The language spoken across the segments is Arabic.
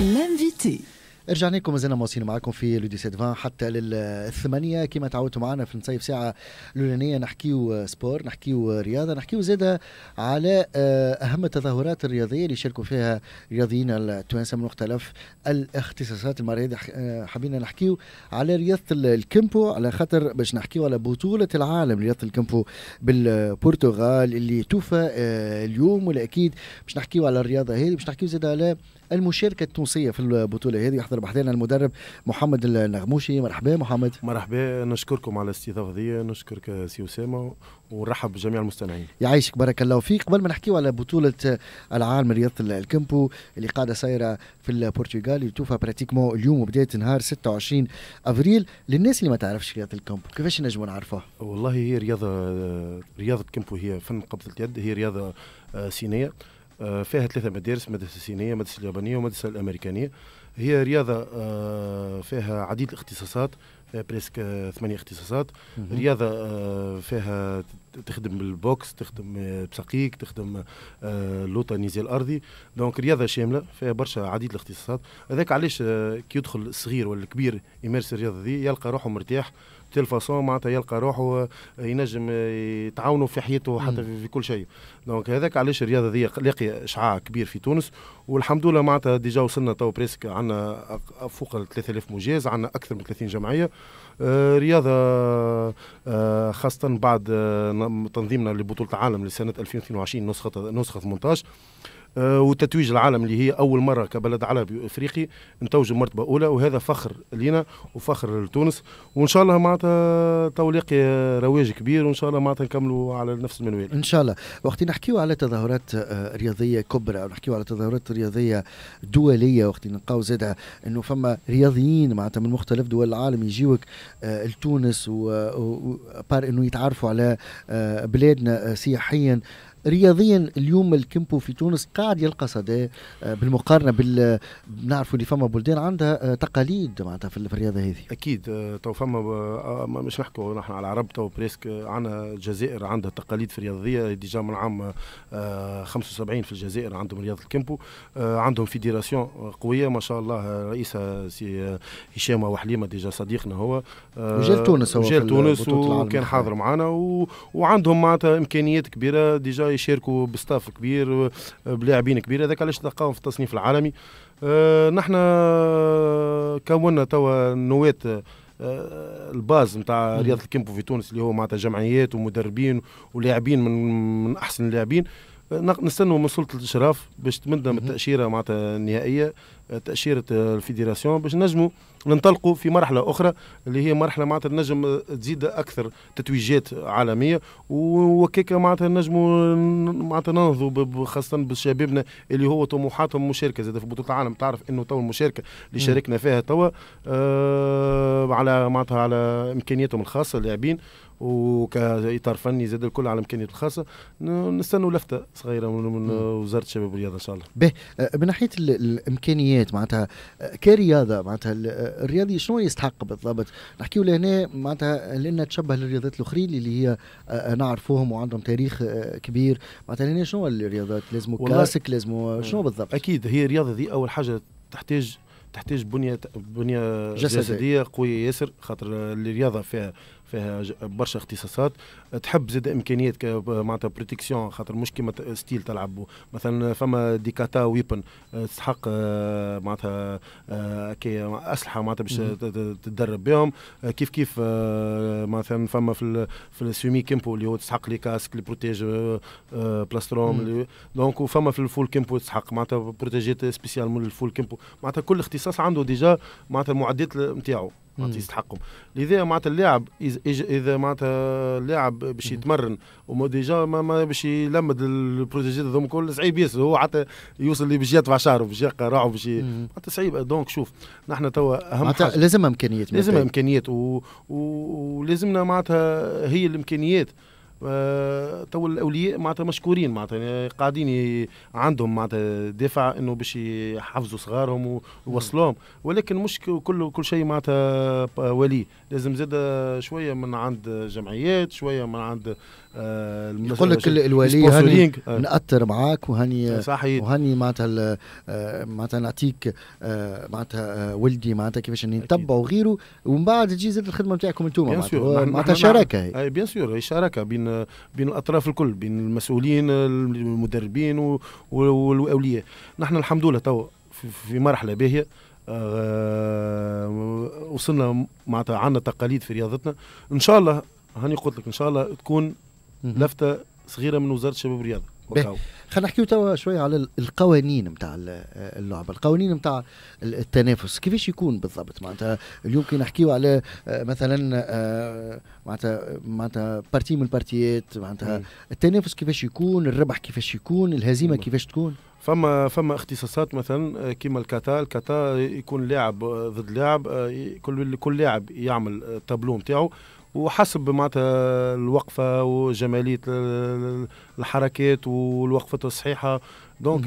L'invité. رجعنا لكم مازلنا مواصلين معكم في لودي سيدفان حتى للثمانية كما تعودتوا معنا في نصيف ساعة الأولانية نحكيو سبور نحكيو رياضة نحكيو زادة على آه، أهم التظاهرات الرياضية اللي شاركوا فيها رياضيين التوانسة من مختلف الاختصاصات المرة هذه آه، حبينا نحكيو على رياضة الكيمبو على خاطر باش نحكيو على بطولة العالم رياضة الكيمبو بالبرتغال اللي توفى آه، اليوم والأكيد باش نحكيو على الرياضة هذه باش نحكيو زادة على المشاركة التونسية في البطولة هذه خاطر بحثنا المدرب محمد النغموشي مرحبا محمد مرحبا نشكركم على الاستضافه هذه نشكرك سي اسامه ونرحب بجميع المستمعين يعيشك بارك الله فيك قبل ما نحكيو على بطوله العالم رياضه الكمبو اللي قاعده سايره في البرتغال يتوفى براتيكمون اليوم وبدايه نهار 26 افريل للناس اللي ما تعرفش رياضه الكمبو كيفاش نجموا نعرفوها والله هي رياضه رياضه كمبو هي فن قبضه اليد هي رياضه آه، صينيه فيها ثلاثة مدارس مدرسة الصينية مدرسة اليابانية ومدرسة الأمريكانية هي رياضة آه، فيها عديد الاختصاصات فيها بريسك آه، ثمانية اختصاصات رياضة آه، فيها تخدم بالبوكس تخدم بسقيك تخدم اللوطة النزال الأرضي دونك رياضة شاملة فيها برشا عديد الاختصاصات هذاك علاش كي يدخل الصغير ولا الكبير يمارس الرياضة دي يلقى روحه مرتاح بتيل فاسون معناتها يلقى روحه آه، ينجم آه، يتعاونوا في حياته حتى في, في كل شيء دونك هذاك علاش الرياضه ذي لاقيه اشعاع كبير في تونس والحمد لله معناتها ديجا وصلنا تو بريسك عندنا فوق ال 3000 مجاز عندنا اكثر من 30 جمعيه آه، رياضه خاصه بعد تنظيمنا لبطوله العالم لسنه 2022 نسخه نسخه 18 آه، وتتويج العالم اللي هي اول مره كبلد عربي افريقي نتوج مرتبه اولى وهذا فخر لينا وفخر لتونس وان شاء الله معناتها توليق رواج كبير وان شاء الله معناتها نكملوا على نفس المنوال ان شاء الله وقت نحكيو على تظاهرات آه، رياضيه كبرى ونحكيو على تظاهرات رياضيه دوليه وقت نلقاو زادها انه فما رياضيين معناتها من مختلف دول العالم يجيوك آه، لتونس وبار انه يتعرفوا على بلادنا سياحيا رياضيا اليوم الكيمبو في تونس قاعد يلقى صدى آه، بالمقارنه بال نعرفوا اللي فما بلدان عندها آه، تقاليد معناتها في الرياضه هذه اكيد آه، تو فما مش نحكوا نحن على العرب تو بريسك عندنا الجزائر عندها تقاليد في الرياضيه ديجا من عام 75 في الجزائر عندهم رياضه الكيمبو عندهم فيديراسيون قويه ما شاء الله رئيسها سي هشام وحليمه ديجا صديقنا هو وجال تونس هو وجال تونس وكان حاضر معنا و... وعندهم معناتها امكانيات كبيره ديجا يشاركوا بستاف كبير بلاعبين كبير هذاك علاش تلقاهم في التصنيف العالمي آه، نحن كونا توا نواه الباز نتاع رياضه الكيمبو في تونس اللي هو معناتها جمعيات ومدربين ولاعبين من من احسن اللاعبين آه، نستنوا من سلطه الاشراف باش تمدنا من التاشيره معناتها النهائيه تاشيره الفيدراسيون باش نجموا ننطلقوا في مرحله اخرى اللي هي مرحله معناتها نجم تزيد اكثر تتويجات عالميه وكيكا معناتها نجموا معناتها ننهضوا خاصه بشبابنا اللي هو طموحاتهم مشاركه زاد في بطوله العالم تعرف انه تو المشاركه اللي شاركنا فيها توا آه على معناتها على امكانياتهم الخاصه اللاعبين وكاطار فني زاد الكل على امكانياته الخاصه نستنوا لفته صغيره من وزاره الشباب والرياضه ان شاء الله. به آه، من ناحيه الامكانيات امكانيات معناتها آه، كرياضه معناتها آه، الرياضي شنو يستحق بالضبط نحكيو لهنا معناتها لان تشبه للرياضات الاخرين اللي هي آه، نعرفوهم وعندهم تاريخ كبير معناتها لهنا شنو الرياضات لازم كلاسيك لازم شنو بالضبط اكيد هي الرياضه دي اول حاجه تحتاج تحتاج بنيه بنيه جسديه, جسدية قويه ياسر خاطر الرياضه فيها فيها برشا اختصاصات تحب زاد امكانيات معناتها بروتيكسيون خاطر مش كيما ستيل تلعب مثلا فما دي كاتا ويبن آه، تستحق آه، معناتها آه، اسلحه معناتها باش تدرب بهم كيف كيف مثلا فما في في السومي كيمبو اللي هو تستحق لي كاسك اللي بروتيج بلاستروم دونك وفما في الفول كيمبو تستحق معناتها بروتيجيت سبيسيال من الفول كيمبو معناتها كل اختصاص عنده ديجا معناتها المعدات نتاعو معناتها يستحقهم لذا معناتها اللاعب اذا معناتها اللاعب باش يتمرن وما ديجا ما, باش يلمد البروتيجي هذوما كل صعيب ياسر هو حتى يوصل اللي باش يدفع شهره باش يقرا راعه باش معناتها صعيب دونك شوف نحن توا اهم معناتها لازم امكانيات لازم امكانيات ولازمنا معناتها هي الامكانيات آه، تو الاولياء معناتها مشكورين معناتها يعني قاعدين عندهم معناتها دافع انه باش يحفظوا صغارهم ووصلوهم ولكن مش كل كل شيء معناتها ولي لازم زاد شويه من عند جمعيات شويه من عند آه، يقول لك الولي هاني آه. نأثر معاك وهاني صحيح وهاني معناتها معناتها نعطيك معناتها ولدي معناتها كيفاش نتبع وغيره ومن بعد تجي زاد الخدمه نتاعكم انتم معناتها نعم. شراكه بيان سور هي شراكه بين بين الاطراف الكل بين المسؤولين المدربين والاولياء نحن الحمد لله تو في مرحله باهيه آه، وصلنا معناتها عندنا تقاليد في رياضتنا ان شاء الله هاني قلت لك ان شاء الله تكون لفته صغيره من وزاره الشباب والرياضه خلينا نحكيو توا شويه على القوانين نتاع اللعبه القوانين نتاع التنافس كيفاش يكون بالضبط معناتها اليوم كي نحكيو على آه، مثلا آه، معناتها معناتها بارتي من البارتيات معناتها التنافس كيفاش يكون الربح كيفاش يكون الهزيمه كيفاش تكون فما فما اختصاصات مثلا آه، كيما الكاتا الكاتا يكون لاعب ضد لاعب كل كل لاعب يعمل التابلو نتاعو وحسب معناتها الوقفه وجماليه الحركات والوقفه الصحيحه دونك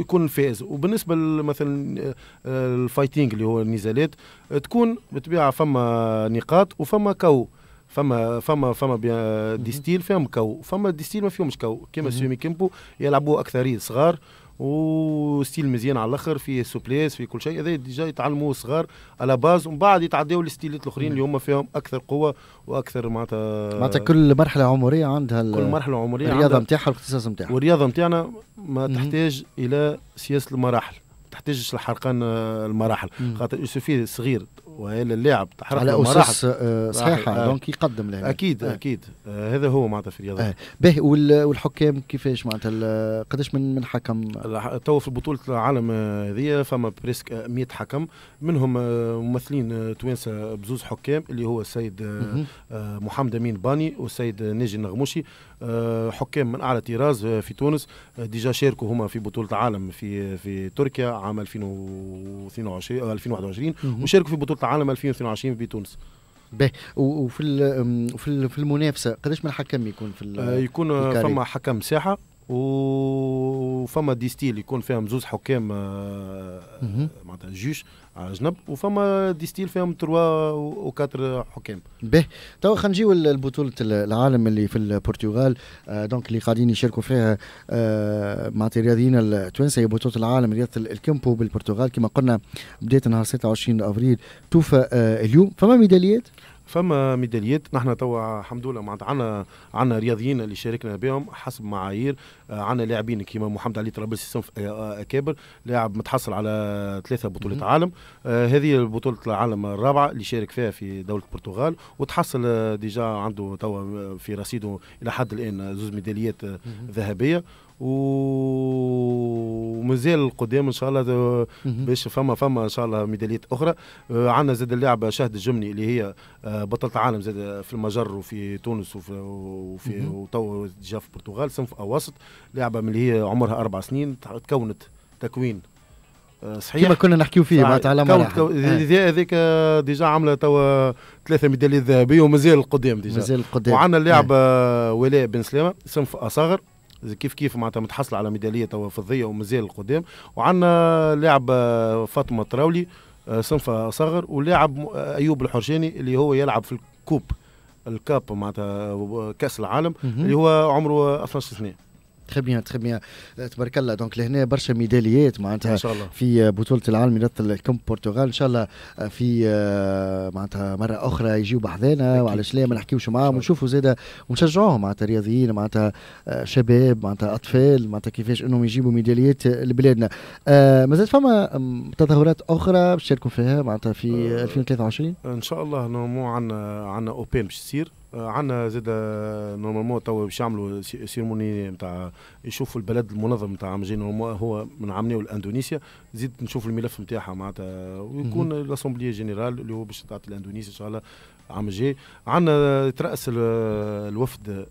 يكون الفائز وبالنسبه مثلا آه، الفايتينغ اللي هو النزالات تكون بطبيعه فما نقاط وفما كو فما فما فما ديستيل فيهم كو فما ديستيل ما فيهمش كو كيما سيمي كيمبو يلعبوا اكثريه صغار وستيل مزيان على الاخر فيه سوبليس فيه كل شيء هذا ديجا يتعلموه صغار على باز ومن بعد يتعداو الستيلات الاخرين اللي هما فيهم اكثر قوه واكثر معناتها معناتها كل مرحله عمريه عندها كل مرحله عمريه الرياضه نتاعها والاختصاص نتاعها والرياضه نتاعنا ما تحتاج الى سياسه المراحل تحتاجش لحرقان المراحل خاطر يوسفي صغير والا اللاعب تحرك على اسس آه، صحيحه آه. دونك يقدم له اكيد آه. اكيد آه هذا هو معناتها في الرياضه آه. باهي والحكام كيفاش معناتها قداش من من حكم تو في بطوله العالم آه، هذه فما بريسك 100 آه، حكم منهم ممثلين توانسه بزوز حكام اللي هو السيد محمد امين باني والسيد ناجي النغموشي حكام من اعلى طراز في تونس ديجا شاركوا هما في بطوله العالم في في تركيا عام 2022 2021 وشاركوا في بطوله بطولة العالم 2022 في تونس باهي وفي في المنافسه قداش من حكم يكون في آه، يكون فما حكم ساحه وفما دي ستيل يكون فيهم زوز حكام آه، معناتها جوج على جنب وفما دي ستيل فيهم تروا وكاتر حكام به توا خلينا نجيو لبطوله العالم اللي في البرتغال دونك آه، اللي قاعدين يشاركوا فيها آه، معناتها الرياضيين التوانسه هي بطوله العالم رياضه الكامبو بالبرتغال كما قلنا بدايه نهار 26 افريل توفى اليوم فما ميداليات فما ميداليات نحن توا الحمد لله معناتها عندنا عندنا رياضيين اللي شاركنا بهم حسب معايير آه، عندنا لاعبين كيما محمد علي طرابلسي صنف آه، آه، اكابر لاعب متحصل على ثلاثه بطولات عالم هذه بطوله العالم الرابعه اللي شارك فيها في دوله البرتغال وتحصل ديجا عنده توا في رصيده الى حد الان زوز ميداليات ذهبيه ومازال القدام ان شاء الله باش فما فما ان شاء الله ميداليات اخرى آه، عندنا زاد اللاعبه شهد الجمني اللي هي آه، بطلة عالم زاد في المجر وفي تونس وفي وفي وتو جا في البرتغال صنف اواسط لاعبه من اللي هي عمرها اربع سنين تكونت تكوين آه، صحيح كما كنا نحكيو فيه معناتها على معناها هذيك ديجا عامله توا ثلاثه ميداليات ذهبيه ومازال القدام ديجا مازال القدام وعندنا اللاعب ولاء بن سلامه صنف اصغر كيف كيف معناتها متحصل على ميداليه توا فضيه ومازال القدام وعندنا لاعب آه، فاطمه تراولي آه، صنفها صغر ولاعب آه، ايوب الحرشاني اللي هو يلعب في الكوب الكاب معناتها كاس العالم اللي هو عمره 12 سنه تري بيان تري بيان تبارك الله دونك لهنا برشا ميداليات معناتها في بطوله العالم يمثل الكم البرتغال ان شاء الله في euh, آه، آه، معناتها مره اخرى يجيو بحذانا وعلاش لا ما نحكيوش معاهم ونشوفوا زاده ونشجعوهم معناتها رياضيين معناتها آه، شباب معناتها اطفال معناتها كيفاش انهم يجيبوا ميداليات لبلادنا مازال فما تظاهرات اخرى باش تشاركوا فيها معناتها في 2023 ان شاء الله نورمالمون عندنا عندنا اوبيل باش تصير آه، عندنا زاد نورمالمون آه، توا باش يعملوا سيرموني نتاع يشوفوا البلد المنظم نتاع عام هو من عامنيو لاندونيسيا زيد نشوف الملف نتاعها معناتها ويكون لاسومبلي جينيرال اللي هو باش تعطي لاندونيسيا ان شاء الله العام الجاي عندنا يتراس الوفد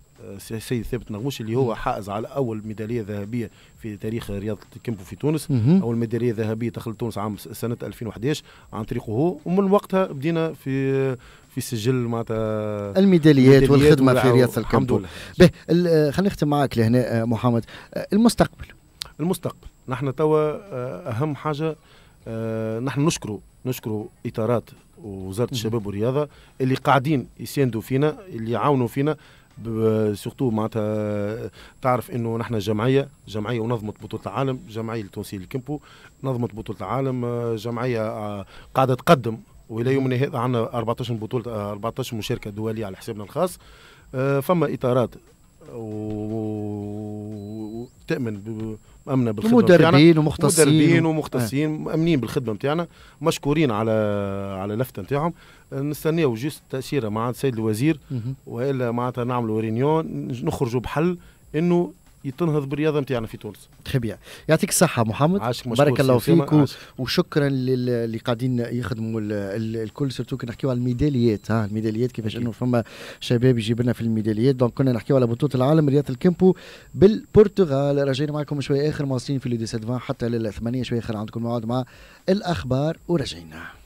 السيد آه، ثابت نغموش اللي هو حائز على اول ميداليه ذهبيه في تاريخ رياضه الكيمبو في تونس اول ميداليه ذهبيه دخلت تونس عام سنه 2011 عن طريقه هو ومن وقتها بدينا في في سجل معناتها الميداليات والخدمه في رياضه الكيمبو خلينا نختم معاك لهنا آه، محمد آه، المستقبل المستقبل نحن توا اهم حاجه نحن نشكر نشكر اطارات ووزاره الشباب والرياضه اللي قاعدين يساندوا فينا اللي يعاونوا فينا سورتو معناتها تعرف انه نحن جمعيه جمعيه ونظمت بطوله العالم جمعيه التونسيه الكيمبو نظمت بطوله العالم آه، جمعيه آه، قاعده تقدم والى يومنا هذا عندنا 14 بطوله 14 آه، مشاركه دوليه على حسابنا الخاص فما اطارات وتامن مأمنة بالخدمة مدربين ومختصين مدربين ومختصين آه. مأمنين بالخدمة نتاعنا مشكورين على على لفتة نتاعهم نستناو جوست تأشيرة مع السيد الوزير والا معناتها نعملوا رينيون نخرجوا بحل انه تنهض بالرياضه نتاعنا في تونس. تخي يعطيك الصحه محمد بارك الله فيك وشكرا اللي قاعدين يخدموا الكل سيرتو كي نحكيو على الميداليات ها الميداليات كيفاش انه فما شباب يجيب لنا في الميداليات دونك كنا نحكيو على بطوله العالم رياضه الكيمبو بالبرتغال راجعين معكم شويه اخر مواصلين في لو 17 حتى للثمانية شويه اخر عندكم موعد مع الاخبار وراجعين.